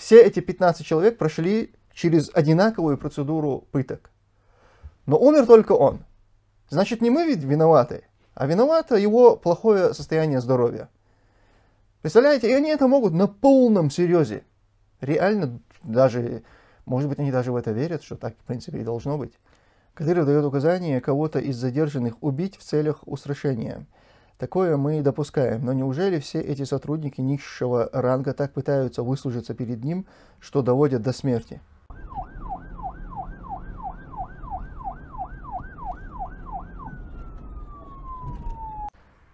Все эти 15 человек прошли через одинаковую процедуру пыток. Но умер только он. Значит, не мы ведь виноваты, а виновато его плохое состояние здоровья. Представляете, и они это могут на полном серьезе. Реально даже, может быть, они даже в это верят, что так, в принципе, и должно быть. Кадыров дает указание кого-то из задержанных убить в целях устрашения – Такое мы допускаем, но неужели все эти сотрудники низшего ранга так пытаются выслужиться перед ним, что доводят до смерти?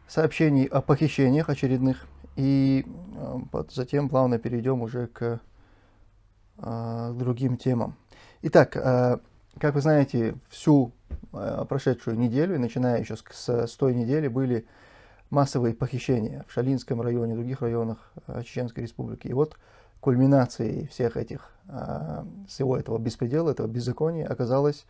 Сообщений о похищениях очередных. И э, затем плавно перейдем уже к, к э, другим темам. Итак, э, как вы знаете, всю прошедшую неделю, начиная еще с той недели, были массовые похищения в Шалинском районе, в других районах э, Чеченской Республики. И вот кульминацией всех этих, э, всего этого беспредела, этого беззакония оказалось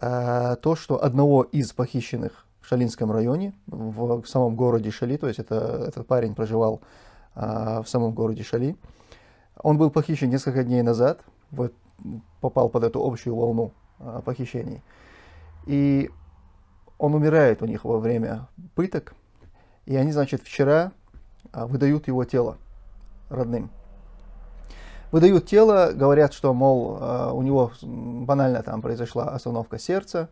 э, то, что одного из похищенных в Шалинском районе, в самом городе Шали, то есть это, этот парень проживал в самом городе Шали, он был похищен несколько дней назад, вот, попал под эту общую волну похищений. И он умирает у них во время пыток, и они, значит, вчера а, выдают его тело родным. Выдают тело, говорят, что, мол, а, у него банально там произошла остановка сердца.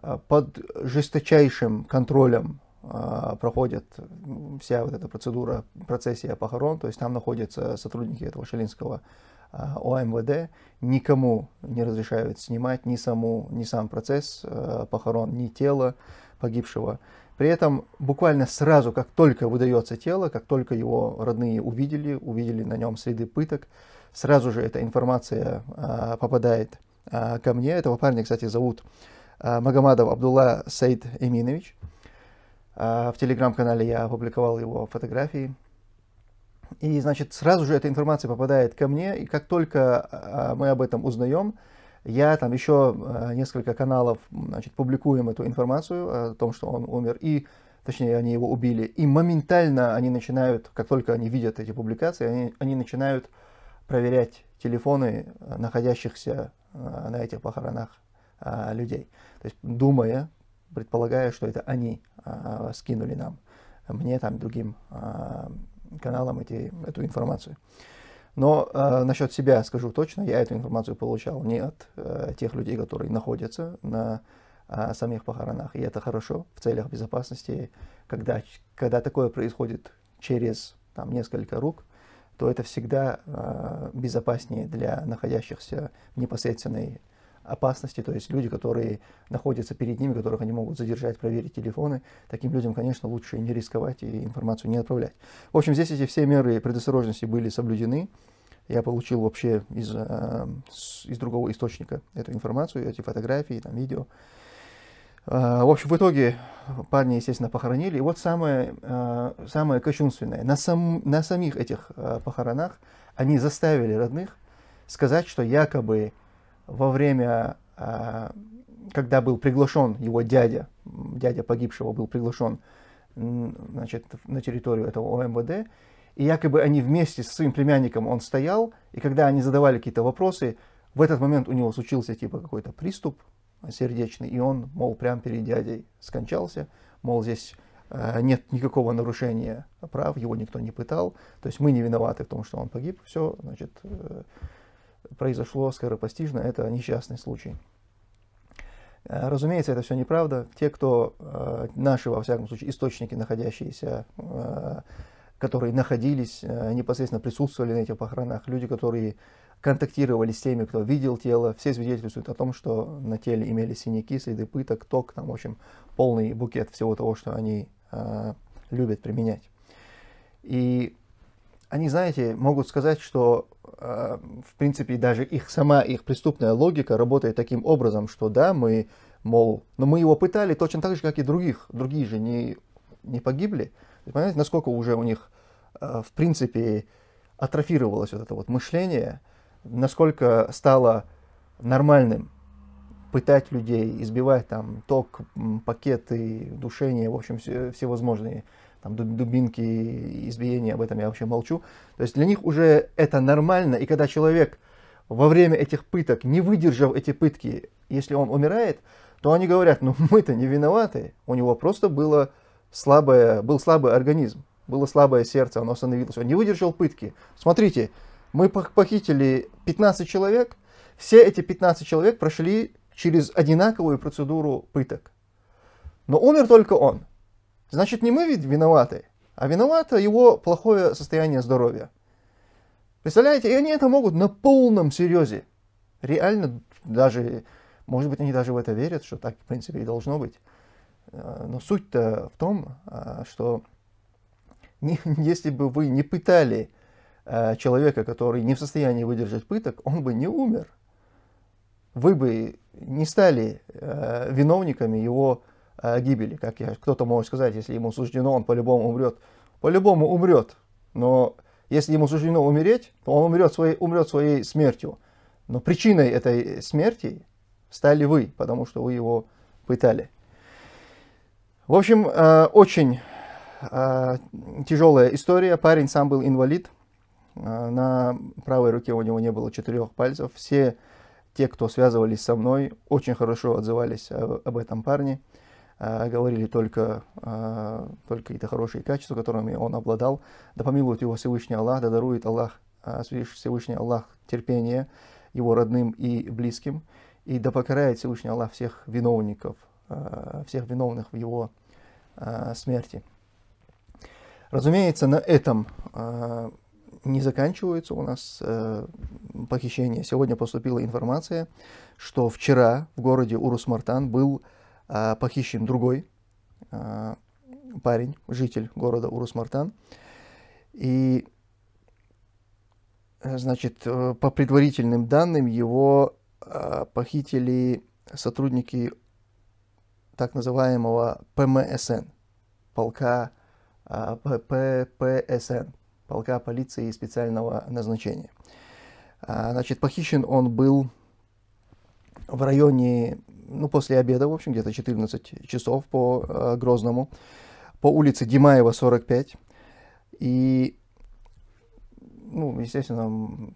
А, под жесточайшим контролем проходит вся вот эта процедура, процессия похорон, то есть там находятся сотрудники этого шалинского ОМВД, никому не разрешают снимать ни, саму, ни сам процесс похорон, ни тело погибшего, при этом буквально сразу, как только выдается тело, как только его родные увидели, увидели на нем следы пыток, сразу же эта информация а, попадает а, ко мне. Этого парня, кстати, зовут а, Магомадов Абдулла Саид Эминович. А, в телеграм-канале я опубликовал его фотографии. И, значит, сразу же эта информация попадает ко мне, и как только а, мы об этом узнаем, я там еще э, несколько каналов значит, публикуем эту информацию о том, что он умер, и точнее они его убили. И моментально они начинают, как только они видят эти публикации, они, они начинают проверять телефоны э, находящихся э, на этих похоронах людей. То есть думая, предполагая, что это они скинули нам, мне там, другим каналам эти, эту информацию. Но э, насчет себя скажу точно, я эту информацию получал не от э, тех людей, которые находятся на э, самих похоронах. И это хорошо в целях безопасности. Когда, когда такое происходит через там, несколько рук, то это всегда э, безопаснее для находящихся в непосредственной опасности, то есть люди, которые находятся перед ними, которых они могут задержать, проверить телефоны, таким людям, конечно, лучше не рисковать и информацию не отправлять. В общем, здесь эти все меры предосторожности были соблюдены. Я получил вообще из, э, из другого источника эту информацию, эти фотографии, там, видео. Э, в общем, в итоге парни, естественно, похоронили. И вот самое, э, самое кощунственное. На, сам, на самих этих похоронах они заставили родных сказать, что якобы во время, а, когда был приглашен его дядя, дядя погибшего был приглашен значит, на территорию этого ОМВД, и якобы они вместе с своим племянником, он стоял, и когда они задавали какие-то вопросы, в этот момент у него случился типа какой-то приступ сердечный, и он, мол, прямо перед дядей скончался, мол, здесь а, нет никакого нарушения прав, его никто не пытал, то есть мы не виноваты в том, что он погиб, все, значит, э, произошло скоропостижно, это несчастный случай. Э, разумеется, это все неправда. Те, кто э, наши, во всяком случае, источники, находящиеся, э, которые находились, непосредственно присутствовали на этих похоронах, люди, которые контактировали с теми, кто видел тело, все свидетельствуют о том, что на теле имели синяки, следы пыток, ток, там, в общем, полный букет всего того, что они любят применять. И они, знаете, могут сказать, что, э, в принципе, даже их сама их преступная логика работает таким образом, что да, мы, мол, но мы его пытали точно так же, как и других, другие же не, не погибли. понимаете, насколько уже у них, э, в принципе, атрофировалось вот это вот мышление, насколько стало нормальным пытать людей, избивать там ток, пакеты, душение, в общем, все, всевозможные там дубинки, избиения, об этом я вообще молчу. То есть для них уже это нормально, и когда человек во время этих пыток, не выдержав эти пытки, если он умирает, то они говорят, ну мы-то не виноваты, у него просто было слабое, был слабый организм, было слабое сердце, оно остановилось, он не выдержал пытки. Смотрите, мы похитили 15 человек, все эти 15 человек прошли через одинаковую процедуру пыток. Но умер только он. Значит, не мы ведь виноваты, а виновато его плохое состояние здоровья. Представляете, и они это могут на полном серьезе. Реально даже, может быть, они даже в это верят, что так, в принципе, и должно быть. Э, но суть-то в том, э, что не, если бы вы не пытали э, человека, который не в состоянии выдержать пыток, он бы не умер. Вы бы не стали виновниками его Э, гибели, как я, кто-то может сказать, если ему суждено, он по-любому умрет. По-любому умрет, но если ему суждено умереть, то он умрет своей, умрет своей смертью. Но причиной этой смерти стали вы, потому что вы его пытали. В общем, э, очень э, тяжелая история. Парень сам был инвалид. На правой руке у него не было четырех пальцев. Все те, кто связывались со мной, очень хорошо отзывались об этом парне. Э, говорили только, э, только какие-то хорошие качества, которыми он обладал. Да помилует его Всевышний Аллах, да дарует Аллах, э, Всевышний Аллах терпение его родным и близким, и да покарает Всевышний Аллах всех виновников, всех виновных в его смерти. Разумеется, на этом не заканчивается у нас э, похищения. Сегодня поступила информация, что вчера в городе Урус-Мартан был а, похищен другой а, парень, житель города Урус-Мартан. И, э, значит, э, по предварительным данным, его а, похитили сотрудники так называемого ПМСН, полка ППСН, полка полиции специального назначения. Значит, похищен он был в районе, ну, после обеда, в общем, где-то 14 часов по э, Грозному, по улице Димаева, 45. И, ну, естественно,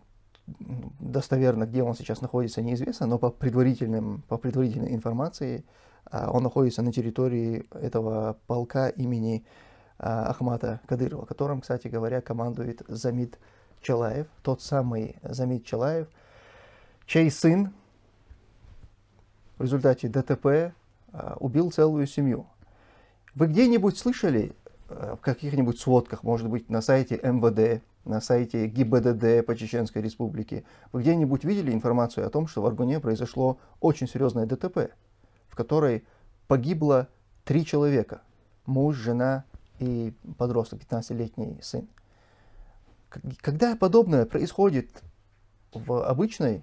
достоверно, где он сейчас находится, неизвестно, но по, предварительным, по предварительной информации э, он находится на территории этого полка имени э, Ахмата Кадырова, которым, кстати говоря, командует Замид Чалаев, тот самый Замид Чалаев, чей сын в результате ДТП э, убил целую семью. Вы где-нибудь слышали э, в каких-нибудь сводках, может быть, на сайте МВД, на сайте ГИБДД по Чеченской Республике, вы где-нибудь видели информацию о том, что в Аргуне произошло очень серьезное ДТП, в которой погибло три человека. Муж, жена и подросток, 15-летний сын. Когда подобное происходит в обычной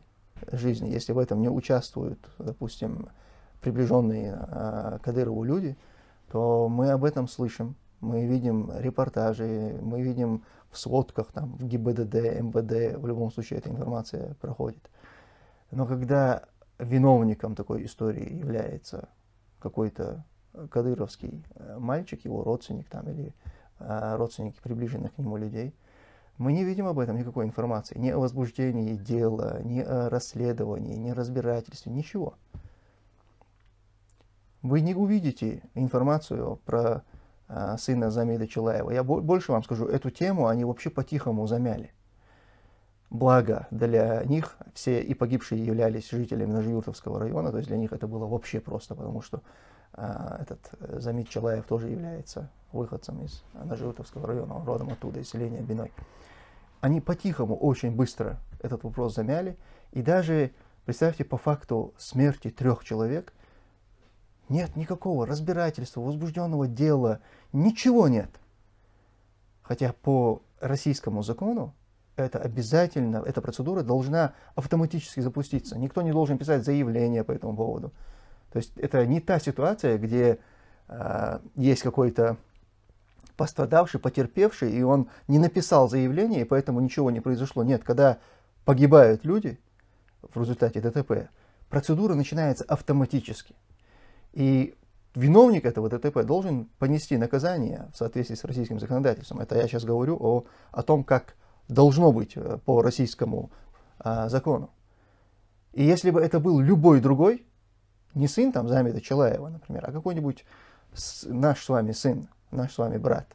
жизни, если в этом не участвуют, допустим, приближенные э, Кадырову люди, то мы об этом слышим, мы видим репортажи, мы видим в сводках, там, в ГИБДД, МВД, в любом случае эта информация проходит. Но когда виновником такой истории является какой-то кадыровский э, мальчик, его родственник там, или э, родственники приближенных к нему людей – мы не видим об этом никакой информации, ни о возбуждении дела, ни о расследовании, ни о разбирательстве, ничего. Вы не увидите информацию про э, сына Замеда Челаева. Я бо- больше вам скажу, эту тему они вообще по-тихому замяли. Благо для них все и погибшие являлись жителями Нажиуртовского района, то есть для них это было вообще просто, потому что а, э, этот Замид Челаев тоже является выходцем из Нажиуртовского района, родом оттуда, из селения Биной они по-тихому очень быстро этот вопрос замяли. И даже, представьте, по факту смерти трех человек нет никакого разбирательства, возбужденного дела, ничего нет. Хотя по российскому закону это обязательно, эта процедура должна автоматически запуститься. Никто не должен писать заявление по этому поводу. То есть это не та ситуация, где э, есть какой-то пострадавший, потерпевший, и он не написал заявление, и поэтому ничего не произошло. Нет, когда погибают люди в результате ДТП, процедура начинается автоматически. И виновник этого ДТП должен понести наказание в соответствии с российским законодательством. Это я сейчас говорю о, о том, как должно быть э, по российскому а, закону. И если бы это был любой другой, не сын там Замеда Челаева, например, а какой-нибудь наш с вами сын, наш с вами брат,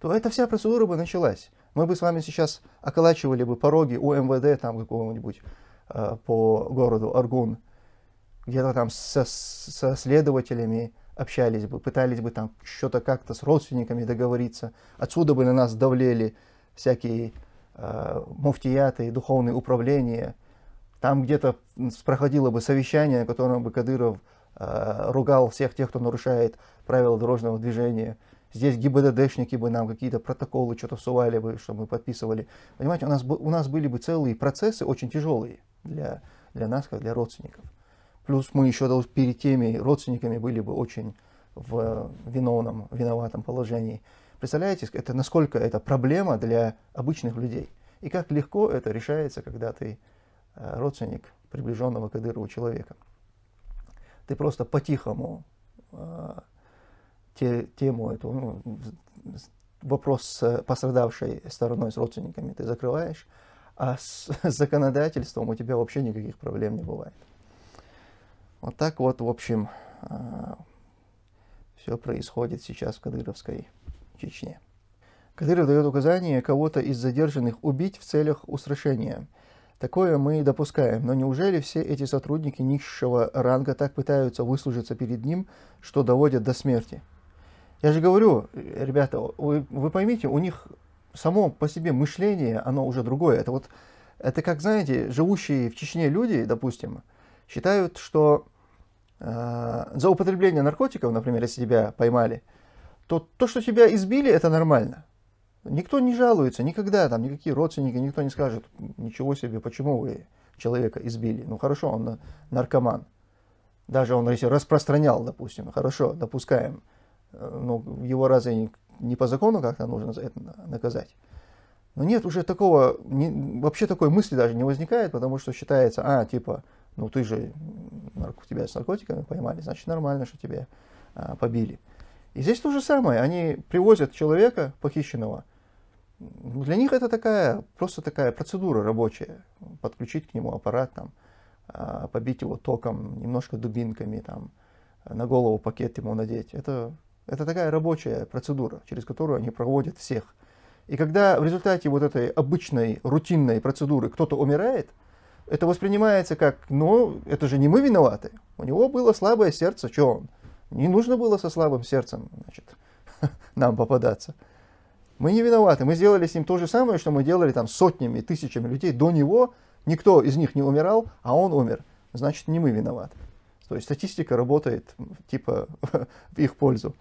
то эта вся процедура бы началась. Мы бы с вами сейчас околачивали бы пороги у МВД там какого-нибудь э, по городу Аргун, где-то там со, со следователями общались бы, пытались бы там что-то как-то с родственниками договориться. Отсюда бы на нас давлели всякие э, муфтияты, духовные управления. Там где-то проходило бы совещание, на котором бы Кадыров э, ругал всех тех, кто нарушает правила дорожного движения – Здесь ГИБДДшники бы нам какие-то протоколы что-то сували бы, чтобы мы подписывали. Понимаете, у нас, бы, у нас были бы целые процессы очень тяжелые для, для нас, как для родственников. Плюс мы еще перед теми родственниками были бы очень в виновном, виноватом положении. Представляете, это, насколько это проблема для обычных людей. И как легко это решается, когда ты э, родственник приближенного к Кадырову человека. Ты просто по-тихому э, те, тему эту, ну, вопрос с пострадавшей стороной, с родственниками ты закрываешь, а с законодательством у тебя вообще никаких проблем не бывает. Вот так вот, в общем, а, все происходит сейчас в Кадыровской Чечне. Кадыров дает указание кого-то из задержанных убить в целях устрашения. Такое мы допускаем, но неужели все эти сотрудники низшего ранга так пытаются выслужиться перед ним, что доводят до смерти? Я же говорю, ребята, вы, вы поймите, у них само по себе мышление, оно уже другое. Это вот, это как, знаете, живущие в Чечне люди, допустим, считают, что э, за употребление наркотиков, например, если тебя поймали, то то, что тебя избили, это нормально. Никто не жалуется, никогда, там, никакие родственники, никто не скажет, ничего себе, почему вы человека избили. Ну хорошо, он наркоман. Даже он если распространял, допустим, хорошо, допускаем. Э, но ну, его разве не не по закону как-то нужно за это наказать? Но ну, нет, уже такого, не, вообще такой мысли даже не возникает, потому что считается, а, типа, ну ты же, тебя с наркотиками поймали, значит нормально, что тебя а, побили. И здесь то же самое, они привозят человека похищенного, ну, для них это такая, просто такая процедура рабочая, подключить к нему аппарат, там, а, побить его током, немножко дубинками, там, на голову пакет ему надеть. Это это такая рабочая процедура, через которую они проводят всех. И когда в результате вот этой обычной, рутинной процедуры кто-то умирает, это воспринимается как, ну, это же не мы виноваты. У него было слабое сердце, что он? Не нужно было со слабым сердцем, значит, нам попадаться. Мы не виноваты, мы сделали с ним то же самое, что мы делали там сотнями, тысячами людей до него. Никто из них не умирал, а он умер. Значит, не мы виноваты. То есть статистика работает типа в их пользу.